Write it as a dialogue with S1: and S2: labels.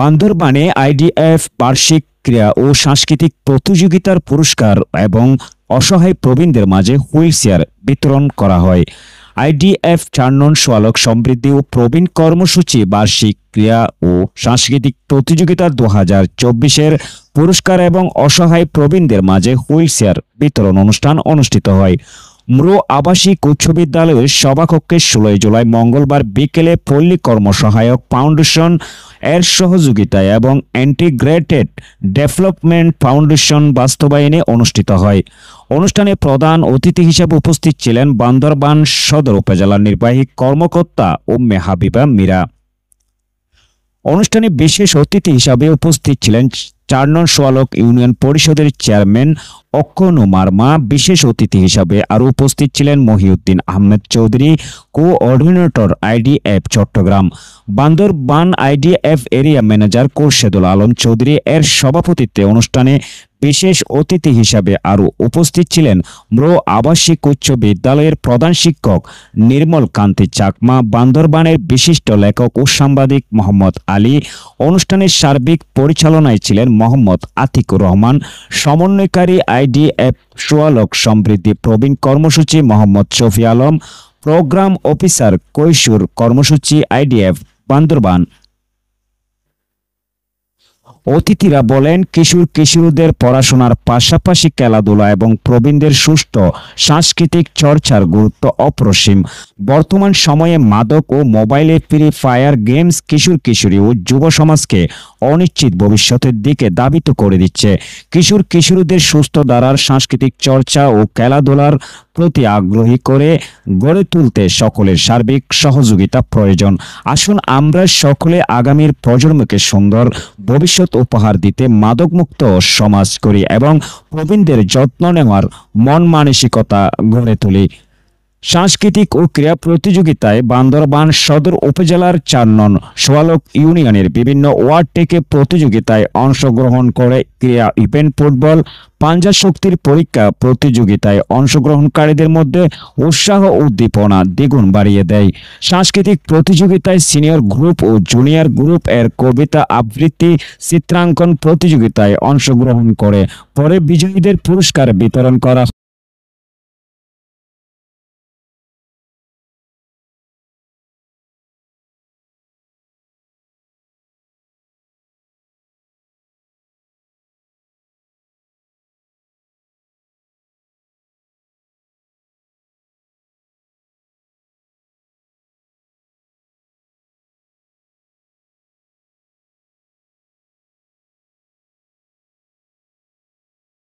S1: বান্দরবানে IDF বার্ষিক ক্রীড়া ও সাংস্কৃতিক প্রতিযোগিতার পুরস্কার এবং অসহায় প্রবীণদের মাঝে হুইল চেয়ার বিতরণ করা হয় আইডিএফ চারনন সোয়ালক সমৃদ্ধি ও প্রবীণ কর্মসূচি বার্ষিক ক্রীড়া ও সাংস্কৃতিক প্রতিযোগিতার দু হাজার চব্বিশের পুরস্কার এবং অসহায় প্রবীণদের মাঝে হুইল চেয়ার বিতরণ অনুষ্ঠান অনুষ্ঠিত হয় ম্রো আবাসিক উচ্চ বিদ্যালয়ের সভাকক্ষে ষোলোই জুলাই মঙ্গলবার বিকেলে পল্লী কর্মসহায়ক ফাউন্ডেশন এর সহযোগিতায় এবং ইন্টিগ্রেটেড ডেভেলপমেন্ট ফাউন্ডেশন বাস্তবায়নে অনুষ্ঠিত হয় অনুষ্ঠানে প্রধান অতিথি হিসেবে উপস্থিত ছিলেন বান্দরবান সদর উপজেলার নির্বাহী কর্মকর্তা ও মেহাবিবা মীরা অনুষ্ঠানে বিশেষ অতিথি হিসাবে উপস্থিত ছিলেন চার নং সোয়ালক ইউনিয়ন পরিষদের চেয়ারম্যান অক্ষণ মা বিশেষ অতিথি হিসাবে আরও উপস্থিত ছিলেন Mohiuddin Ahmed Chowdhury coordinator IDF Chittagong Bandarban IDF area manager Khorshedul Alam Chowdhury এর সভাপতিত্বে অনুষ্ঠানে বিশেষ অতিথি হিসাবে আরও উপস্থিত ছিলেন ম্রো আবাসিক উচ্চ বিদ্যালয়ের প্রধান শিক্ষক নির্মল কান্তি চাকমা বান্দরবানের বিশিষ্ট লেখক ও সাংবাদিক মোহাম্মদ আলী অনুষ্ঠানের সার্বিক পরিচালনায় ছিলেন মোহাম্মদ আতিকুর রহমান সমন্বয়কারী আইডিএফ সোয়ালক সমৃদ্ধি প্রবীণ কর্মসূচি মোহাম্মদ শফি আলম প্রোগ্রাম অফিসার কৈশোর কর্মসূচি আইডিএফ বান্দরবান অতিথিরা বলেন কিশোর কিশোরদের পড়াশোনার পাশাপাশি খেলাধুলা এবং প্রবীণদের সুষ্ঠু সাংস্কৃতিক চর্চার গুরুত্ব অপ্রসীম বর্তমান সময়ে মাদক ও মোবাইলে ফ্রি ফায়ার গেমস কিশোর কিশোরী ও যুব সমাজকে অনিশ্চিত ভবিষ্যতের দিকে দাবিত করে দিচ্ছে কিশোর কিশোরীদের সুস্থ দ্বারার সাংস্কৃতিক চর্চা ও খেলাধুলার প্রতি আগ্রহী করে গড়ে তুলতে সকলের সার্বিক সহযোগিতা প্রয়োজন আসুন আমরা সকলে আগামীর প্রজন্মকে সুন্দর ভবিষ্যৎ উপহার দিতে মাদকমুক্ত সমাজ করি এবং প্রবীণদের যত্ন নেওয়ার মন মানসিকতা গড়ে তুলি সাংস্কৃতিক ও ক্রীড়া প্রতিযোগিতায় বান্দরবান সদর উপজেলার চার নন সোয়ালক ইউনিয়নের বিভিন্ন ওয়ার্ড থেকে প্রতিযোগিতায় অংশগ্রহণ করে ক্রীড়া ইভেন্ট ফুটবল পাঞ্জা শক্তির পরীক্ষা প্রতিযোগিতায় অংশগ্রহণকারীদের মধ্যে উৎসাহ উদ্দীপনা দ্বিগুণ বাড়িয়ে দেয় সাংস্কৃতিক প্রতিযোগিতায় সিনিয়র গ্রুপ ও জুনিয়র গ্রুপ এর কবিতা আবৃত্তি চিত্রাঙ্কন প্রতিযোগিতায় অংশগ্রহণ করে পরে বিজয়ীদের পুরস্কার বিতরণ করা